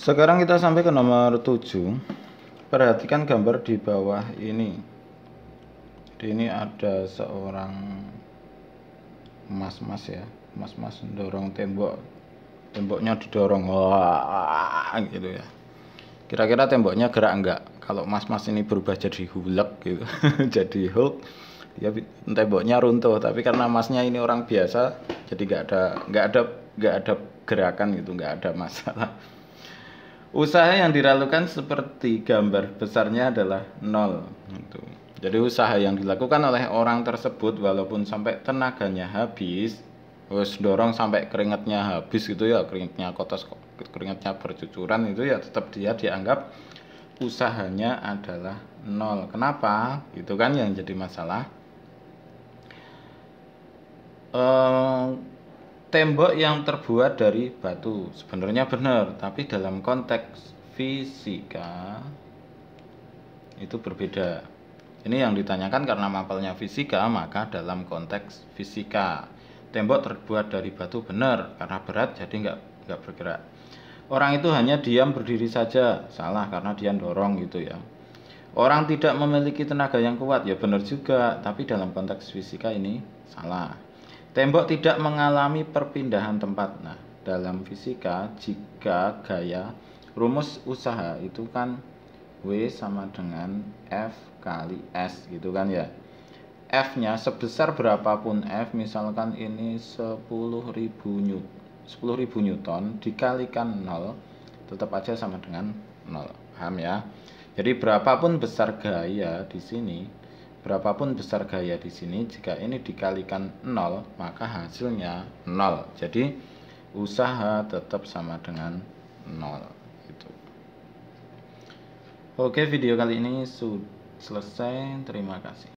Sekarang kita sampai ke nomor 7. Perhatikan gambar di bawah ini. Di ini ada seorang mas-mas ya, mas-mas mendorong tembok. Temboknya didorong, wah gitu ya. Kira-kira temboknya gerak enggak? Kalau mas-mas ini berubah jadi hulek gitu, jadi Hulk, ya temboknya runtuh. Tapi karena masnya ini orang biasa, jadi enggak ada nggak ada nggak ada gerakan gitu, nggak ada masalah. Usaha yang dilakukan seperti gambar besarnya adalah nol. Gitu. Jadi usaha yang dilakukan oleh orang tersebut walaupun sampai tenaganya habis, terus dorong sampai keringatnya habis gitu ya, keringatnya kotos, keringatnya bercucuran itu ya tetap dia dianggap usahanya adalah nol. Kenapa? Itu kan yang jadi masalah. Eh, tembok yang terbuat dari batu sebenarnya benar tapi dalam konteks fisika itu berbeda ini yang ditanyakan karena mapelnya fisika maka dalam konteks fisika tembok terbuat dari batu benar karena berat jadi nggak nggak bergerak orang itu hanya diam berdiri saja salah karena dia dorong gitu ya orang tidak memiliki tenaga yang kuat ya benar juga tapi dalam konteks fisika ini salah Tembok tidak mengalami perpindahan tempat. Nah, dalam fisika jika gaya rumus usaha itu kan W sama dengan F kali S gitu kan ya. F-nya sebesar berapapun F, misalkan ini 10.000 Newton, Newton dikalikan 0 tetap aja sama dengan 0. Paham ya? Jadi berapapun besar gaya di sini Berapapun besar gaya di sini, jika ini dikalikan 0, maka hasilnya 0. Jadi usaha tetap sama dengan 0 gitu. Oke, video kali ini sudah selesai. Terima kasih.